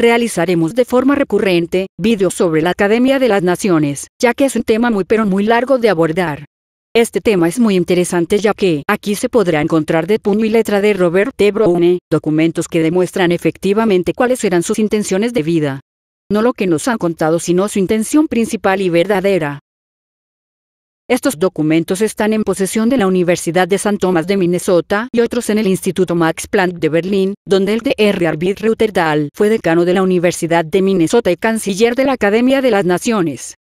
realizaremos de forma recurrente vídeos sobre la Academia de las Naciones, ya que es un tema muy pero muy largo de abordar. Este tema es muy interesante ya que aquí se podrá encontrar de puño y letra de Robert T. Browne, documentos que demuestran efectivamente cuáles eran sus intenciones de vida. No lo que nos han contado sino su intención principal y verdadera. Estos documentos están en posesión de la Universidad de San Tomás de Minnesota y otros en el Instituto Max Planck de Berlín, donde el Dr. Arvid Reuterdahl fue decano de la Universidad de Minnesota y canciller de la Academia de las Naciones.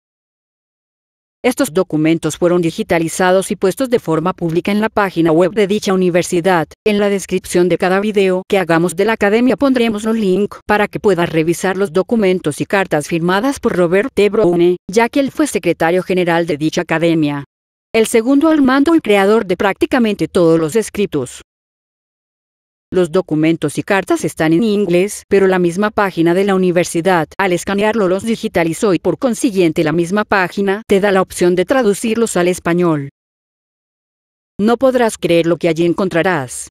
Estos documentos fueron digitalizados y puestos de forma pública en la página web de dicha universidad. En la descripción de cada video que hagamos de la academia pondremos un link para que puedas revisar los documentos y cartas firmadas por Robert T. Browne, ya que él fue secretario general de dicha academia. El segundo al mando y creador de prácticamente todos los escritos. Los documentos y cartas están en inglés, pero la misma página de la universidad, al escanearlo los digitalizó y por consiguiente la misma página te da la opción de traducirlos al español. No podrás creer lo que allí encontrarás.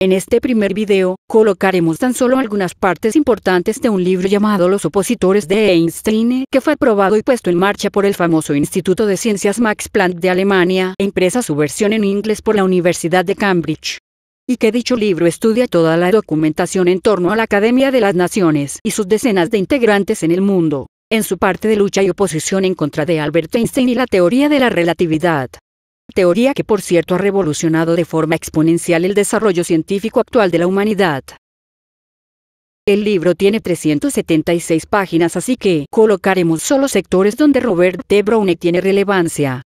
En este primer video, colocaremos tan solo algunas partes importantes de un libro llamado Los opositores de Einstein, que fue aprobado y puesto en marcha por el famoso Instituto de Ciencias Max Planck de Alemania, e impresa su versión en inglés por la Universidad de Cambridge y que dicho libro estudia toda la documentación en torno a la Academia de las Naciones y sus decenas de integrantes en el mundo, en su parte de lucha y oposición en contra de Albert Einstein y la teoría de la relatividad. Teoría que por cierto ha revolucionado de forma exponencial el desarrollo científico actual de la humanidad. El libro tiene 376 páginas así que colocaremos solo sectores donde Robert de Browne tiene relevancia.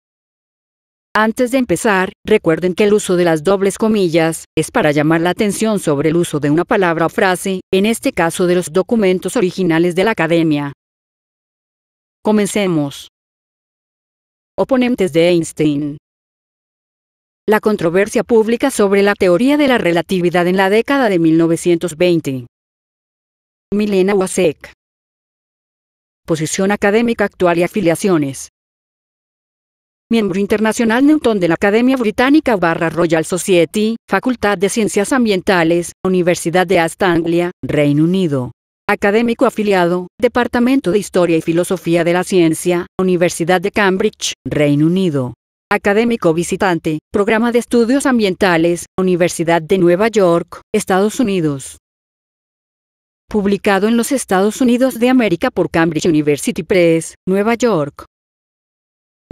Antes de empezar, recuerden que el uso de las dobles comillas es para llamar la atención sobre el uso de una palabra o frase, en este caso de los documentos originales de la academia. Comencemos. Oponentes de Einstein. La controversia pública sobre la teoría de la relatividad en la década de 1920. Milena Wasek. Posición académica actual y afiliaciones miembro internacional Newton de la Academia Británica barra Royal Society, Facultad de Ciencias Ambientales, Universidad de Astanglia, Reino Unido. Académico afiliado, Departamento de Historia y Filosofía de la Ciencia, Universidad de Cambridge, Reino Unido. Académico visitante, Programa de Estudios Ambientales, Universidad de Nueva York, Estados Unidos publicado en los Estados Unidos de América por Cambridge University Press, Nueva York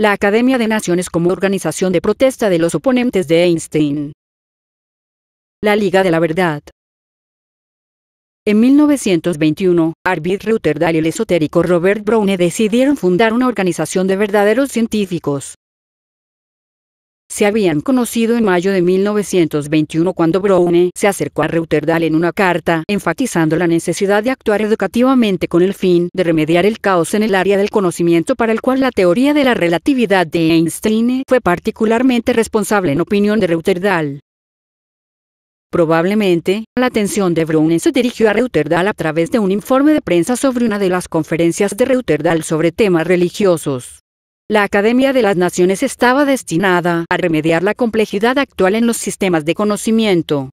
la Academia de Naciones como organización de protesta de los oponentes de Einstein. La Liga de la Verdad. En 1921, Arvid Reuterdal y el esotérico Robert Browne decidieron fundar una organización de verdaderos científicos. Se habían conocido en mayo de 1921 cuando Browne se acercó a Reuterdal en una carta, enfatizando la necesidad de actuar educativamente con el fin de remediar el caos en el área del conocimiento para el cual la teoría de la relatividad de Einstein fue particularmente responsable en opinión de Reuterdal. Probablemente, la atención de Browne se dirigió a Reuterdal a través de un informe de prensa sobre una de las conferencias de Reuterdal sobre temas religiosos. La Academia de las Naciones estaba destinada a remediar la complejidad actual en los sistemas de conocimiento.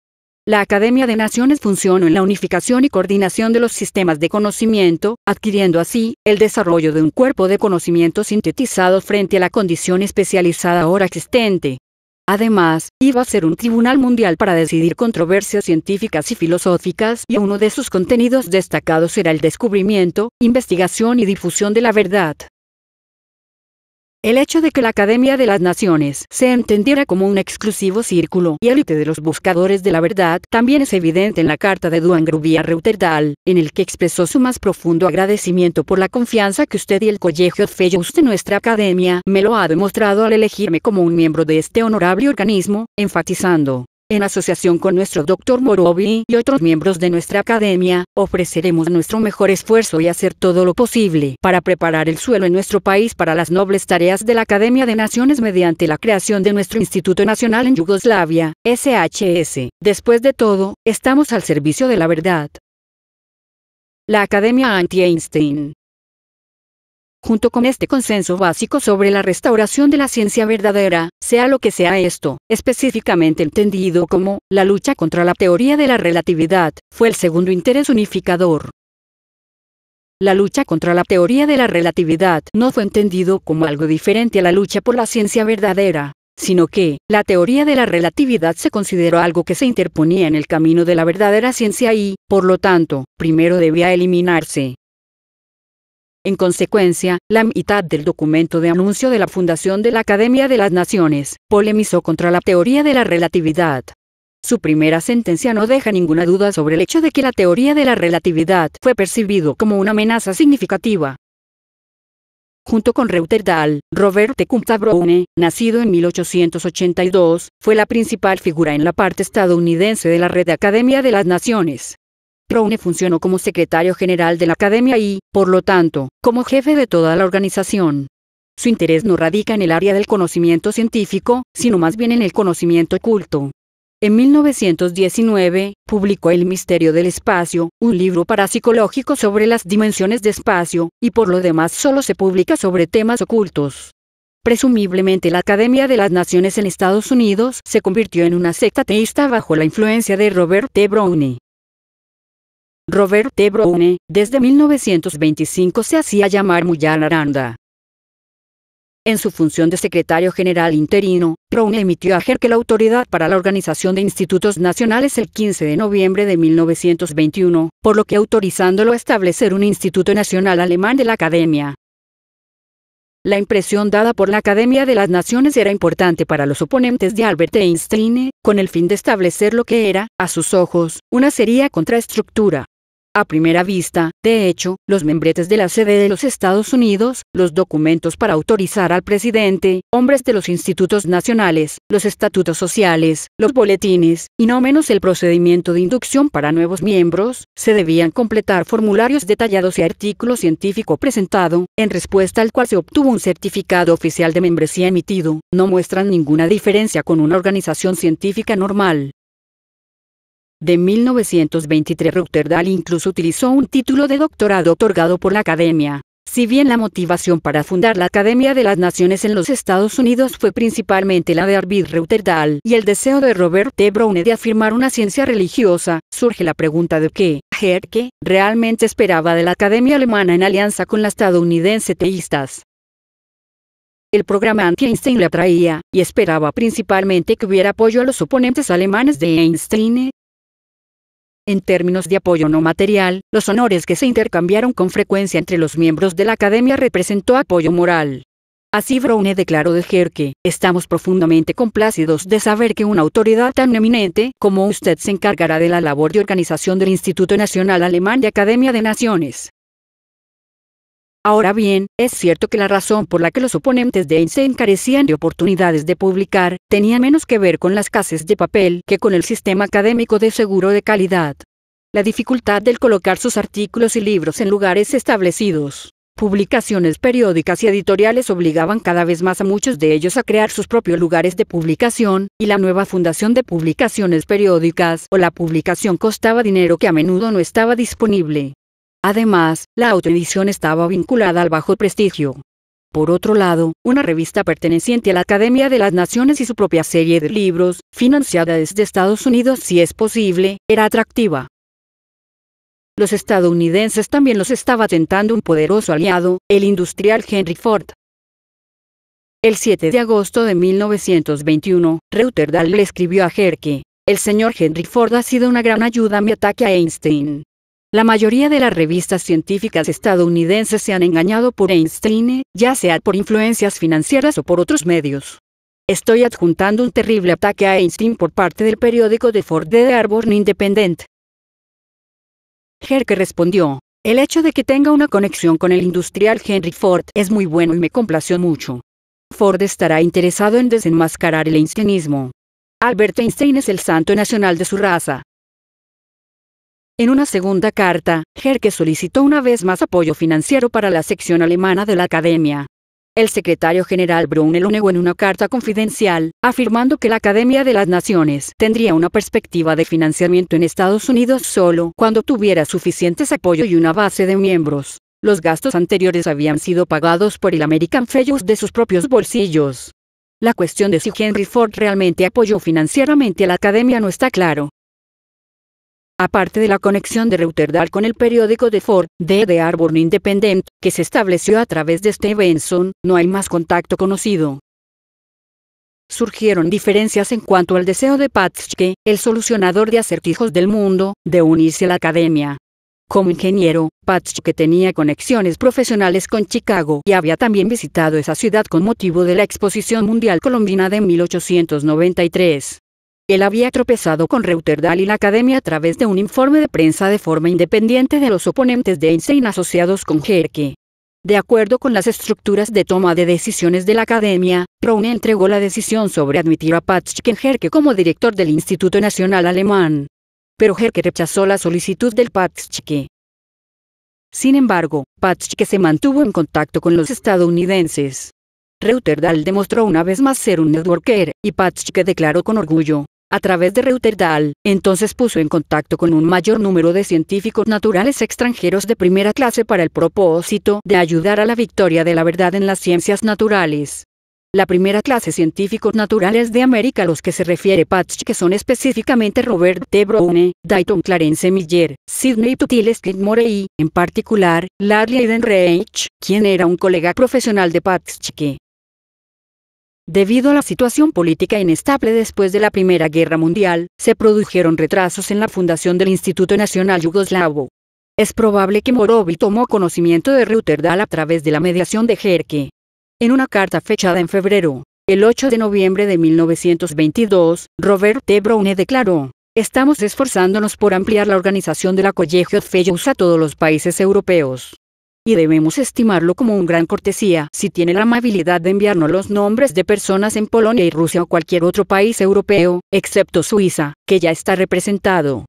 La Academia de Naciones funcionó en la unificación y coordinación de los sistemas de conocimiento, adquiriendo así el desarrollo de un cuerpo de conocimiento sintetizado frente a la condición especializada ahora existente. Además, iba a ser un tribunal mundial para decidir controversias científicas y filosóficas y uno de sus contenidos destacados era el descubrimiento, investigación y difusión de la verdad. El hecho de que la Academia de las Naciones se entendiera como un exclusivo círculo y élite de los buscadores de la verdad también es evidente en la carta de Duan Grubia Reuterdal, en el que expresó su más profundo agradecimiento por la confianza que usted y el Colegio Fellows de nuestra Academia me lo ha demostrado al elegirme como un miembro de este honorable organismo, enfatizando en asociación con nuestro doctor Morovi y otros miembros de nuestra academia, ofreceremos nuestro mejor esfuerzo y hacer todo lo posible para preparar el suelo en nuestro país para las nobles tareas de la Academia de Naciones mediante la creación de nuestro Instituto Nacional en Yugoslavia, SHS. Después de todo, estamos al servicio de la verdad. La Academia Anti-Einstein Junto con este consenso básico sobre la restauración de la ciencia verdadera, sea lo que sea esto, específicamente entendido como la lucha contra la teoría de la relatividad, fue el segundo interés unificador. La lucha contra la teoría de la relatividad no fue entendido como algo diferente a la lucha por la ciencia verdadera, sino que, la teoría de la relatividad se consideró algo que se interponía en el camino de la verdadera ciencia y, por lo tanto, primero debía eliminarse. En consecuencia, la mitad del documento de anuncio de la fundación de la Academia de las Naciones polemizó contra la teoría de la relatividad. Su primera sentencia no deja ninguna duda sobre el hecho de que la teoría de la relatividad fue percibido como una amenaza significativa. Junto con Reuter Dahl, Robert Tecumseh Browne, nacido en 1882, fue la principal figura en la parte estadounidense de la Red Academia de las Naciones. Browne funcionó como secretario general de la academia y, por lo tanto, como jefe de toda la organización. Su interés no radica en el área del conocimiento científico, sino más bien en el conocimiento oculto. En 1919, publicó El Misterio del Espacio, un libro parapsicológico sobre las dimensiones de espacio, y por lo demás solo se publica sobre temas ocultos. Presumiblemente la Academia de las Naciones en Estados Unidos se convirtió en una secta teísta bajo la influencia de Robert T. Browne. Robert T. Browne, desde 1925 se hacía llamar Muyal Aranda. En su función de secretario general interino, Browne emitió a Jerke la autoridad para la Organización de Institutos Nacionales el 15 de noviembre de 1921, por lo que autorizándolo a establecer un Instituto Nacional Alemán de la Academia. La impresión dada por la Academia de las Naciones era importante para los oponentes de Albert Einstein, con el fin de establecer lo que era, a sus ojos, una seria contraestructura, a primera vista, de hecho, los membretes de la sede de los Estados Unidos, los documentos para autorizar al presidente, hombres de los institutos nacionales, los estatutos sociales, los boletines, y no menos el procedimiento de inducción para nuevos miembros, se debían completar formularios detallados y artículo científico presentado, en respuesta al cual se obtuvo un certificado oficial de membresía emitido, no muestran ninguna diferencia con una organización científica normal de 1923 Rotterdam incluso utilizó un título de doctorado otorgado por la academia. Si bien la motivación para fundar la Academia de las Naciones en los Estados Unidos fue principalmente la de Arvid Reuterdal y el deseo de Robert T. Browne de afirmar una ciencia religiosa, surge la pregunta de qué Herke realmente esperaba de la Academia Alemana en alianza con la estadounidense teístas. El programa anti-Einstein le atraía, y esperaba principalmente que hubiera apoyo a los oponentes alemanes de Einstein, en términos de apoyo no material, los honores que se intercambiaron con frecuencia entre los miembros de la academia representó apoyo moral. Así Browne declaró de Jerke, estamos profundamente complacidos de saber que una autoridad tan eminente como usted se encargará de la labor de organización del Instituto Nacional Alemán de Academia de Naciones. Ahora bien, es cierto que la razón por la que los oponentes de Einstein carecían de oportunidades de publicar, tenía menos que ver con las casas de papel que con el sistema académico de seguro de calidad. La dificultad del colocar sus artículos y libros en lugares establecidos. Publicaciones periódicas y editoriales obligaban cada vez más a muchos de ellos a crear sus propios lugares de publicación, y la nueva fundación de publicaciones periódicas o la publicación costaba dinero que a menudo no estaba disponible. Además, la autoedición estaba vinculada al bajo prestigio. Por otro lado, una revista perteneciente a la Academia de las Naciones y su propia serie de libros, financiada desde Estados Unidos si es posible, era atractiva. Los estadounidenses también los estaba tentando un poderoso aliado, el industrial Henry Ford. El 7 de agosto de 1921, Reuterdal le escribió a Herke, el señor Henry Ford ha sido una gran ayuda a mi ataque a Einstein. La mayoría de las revistas científicas estadounidenses se han engañado por Einstein, ya sea por influencias financieras o por otros medios. Estoy adjuntando un terrible ataque a Einstein por parte del periódico de Ford de Arbor Independent. Herke respondió, el hecho de que tenga una conexión con el industrial Henry Ford es muy bueno y me complació mucho. Ford estará interesado en desenmascarar el einsteinismo. Albert Einstein es el santo nacional de su raza. En una segunda carta, Herke solicitó una vez más apoyo financiero para la sección alemana de la academia. El secretario general Brunel lo negó en una carta confidencial, afirmando que la Academia de las Naciones tendría una perspectiva de financiamiento en Estados Unidos solo cuando tuviera suficientes apoyo y una base de miembros. Los gastos anteriores habían sido pagados por el American Fellows de sus propios bolsillos. La cuestión de si Henry Ford realmente apoyó financieramente a la academia no está claro, Aparte de la conexión de Reuterdal con el periódico de Ford, de The Arbor Independent, que se estableció a través de Stevenson, no hay más contacto conocido. Surgieron diferencias en cuanto al deseo de Patschke, el solucionador de acertijos del mundo, de unirse a la academia. Como ingeniero, Patschke tenía conexiones profesionales con Chicago y había también visitado esa ciudad con motivo de la Exposición Mundial Colombina de 1893. Él había tropezado con Reuterdal y la Academia a través de un informe de prensa de forma independiente de los oponentes de Einstein asociados con Herke. De acuerdo con las estructuras de toma de decisiones de la Academia, Brown entregó la decisión sobre admitir a en Herke como director del Instituto Nacional Alemán. Pero Herke rechazó la solicitud del Patschke. Sin embargo, Patschke se mantuvo en contacto con los estadounidenses. Reuterdal demostró una vez más ser un networker, y Patschke declaró con orgullo, a través de Reuterdal, entonces puso en contacto con un mayor número de científicos naturales extranjeros de primera clase para el propósito de ayudar a la victoria de la verdad en las ciencias naturales. La primera clase científicos naturales de América a los que se refiere Patch que son específicamente Robert de Dayton Clarence Miller, Sidney Tutil Skidmore y, en particular, Larry Aiden quien era un colega profesional de Patch Debido a la situación política inestable después de la Primera Guerra Mundial, se produjeron retrasos en la fundación del Instituto Nacional Yugoslavo. Es probable que Morovi tomó conocimiento de Reuterdal a través de la mediación de Jerke. En una carta fechada en febrero, el 8 de noviembre de 1922, Robert T. Browne declaró, Estamos esforzándonos por ampliar la organización de la Colegio Feyus a todos los países europeos y debemos estimarlo como un gran cortesía si tiene la amabilidad de enviarnos los nombres de personas en Polonia y Rusia o cualquier otro país europeo, excepto Suiza, que ya está representado.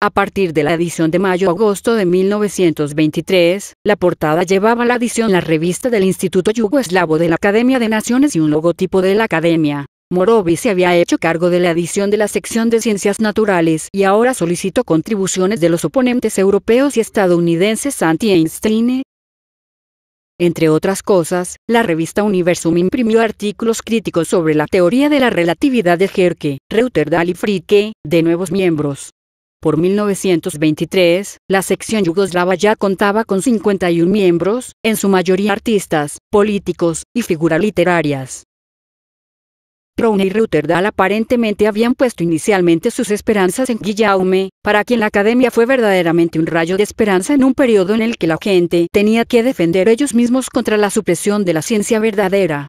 A partir de la edición de mayo-agosto de 1923, la portada llevaba la edición la revista del Instituto Yugoslavo de la Academia de Naciones y un logotipo de la Academia, Morovi se había hecho cargo de la edición de la sección de ciencias naturales y ahora solicitó contribuciones de los oponentes europeos y estadounidenses anti-Einstein. Entre otras cosas, la revista Universum imprimió artículos críticos sobre la teoría de la relatividad de Herke, Reuterdal y Fricke, de nuevos miembros. Por 1923, la sección yugoslava ya contaba con 51 miembros, en su mayoría artistas, políticos y figuras literarias. Prone y Rutherdal aparentemente habían puesto inicialmente sus esperanzas en Guillaume, para quien la academia fue verdaderamente un rayo de esperanza en un periodo en el que la gente tenía que defender ellos mismos contra la supresión de la ciencia verdadera.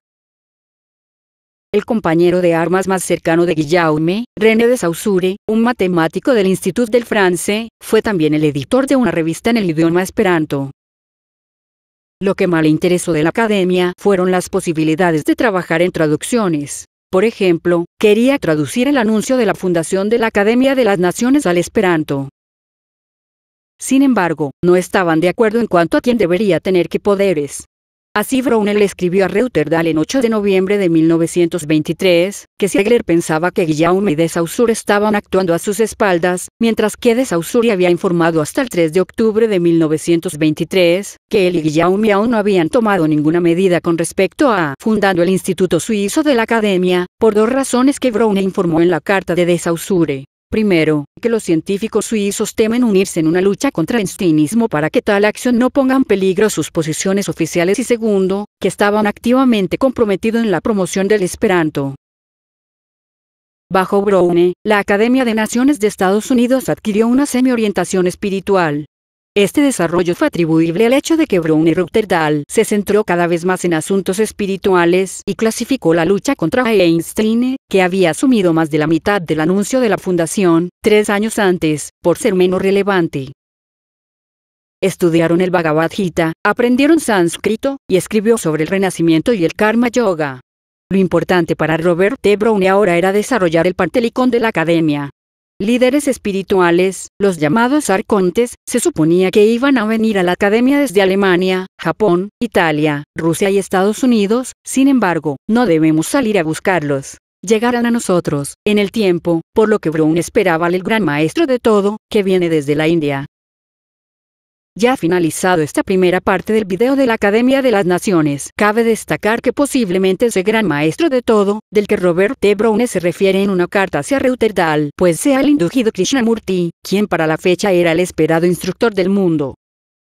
El compañero de armas más cercano de Guillaume, René de Saussure, un matemático del Institut del France, fue también el editor de una revista en el idioma esperanto. Lo que más interesó de la academia fueron las posibilidades de trabajar en traducciones. Por ejemplo, quería traducir el anuncio de la fundación de la Academia de las Naciones al esperanto. Sin embargo, no estaban de acuerdo en cuanto a quién debería tener qué poderes. Así le escribió a Reuterdal en 8 de noviembre de 1923, que Siegler pensaba que Guillaume y de Saussure estaban actuando a sus espaldas, mientras que de Saussure había informado hasta el 3 de octubre de 1923, que él y Guillaume aún no habían tomado ninguna medida con respecto a fundando el Instituto Suizo de la Academia, por dos razones que Brownell informó en la carta de de Saussure. Primero, que los científicos suizos temen unirse en una lucha contra el einsteinismo para que tal acción no ponga en peligro sus posiciones oficiales y segundo, que estaban activamente comprometidos en la promoción del esperanto. Bajo Browne, la Academia de Naciones de Estados Unidos adquirió una semi-orientación espiritual, este desarrollo fue atribuible al hecho de que y Rutterdal se centró cada vez más en asuntos espirituales y clasificó la lucha contra Einstein, que había asumido más de la mitad del anuncio de la fundación, tres años antes, por ser menos relevante estudiaron el Bhagavad Gita, aprendieron sánscrito, y escribió sobre el renacimiento y el karma yoga. Lo importante para Robert T. Browne ahora era desarrollar el pantelicón de la academia, líderes espirituales, los llamados arcontes, se suponía que iban a venir a la academia desde Alemania, Japón, Italia, Rusia y Estados Unidos, sin embargo, no debemos salir a buscarlos. Llegarán a nosotros, en el tiempo, por lo que Brown esperaba al gran maestro de todo, que viene desde la India, ya finalizado esta primera parte del video de la Academia de las Naciones, cabe destacar que posiblemente ese gran maestro de todo, del que Robert T. Browne se refiere en una carta hacia Reuterdal, pues sea el indugido Krishnamurti, quien para la fecha era el esperado instructor del mundo.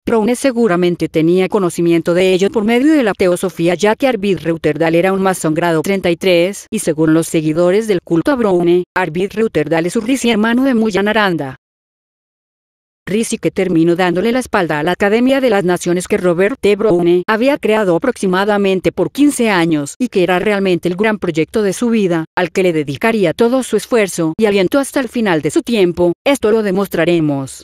Browne seguramente tenía conocimiento de ello por medio de la teosofía ya que Arvid Reuterdal era un más grado 33 y según los seguidores del culto a Browne, Arvid Reuterdal es un rici hermano de Muyanaranda que terminó dándole la espalda a la Academia de las Naciones que Robert T. Browne había creado aproximadamente por 15 años y que era realmente el gran proyecto de su vida, al que le dedicaría todo su esfuerzo y aliento hasta el final de su tiempo, esto lo demostraremos.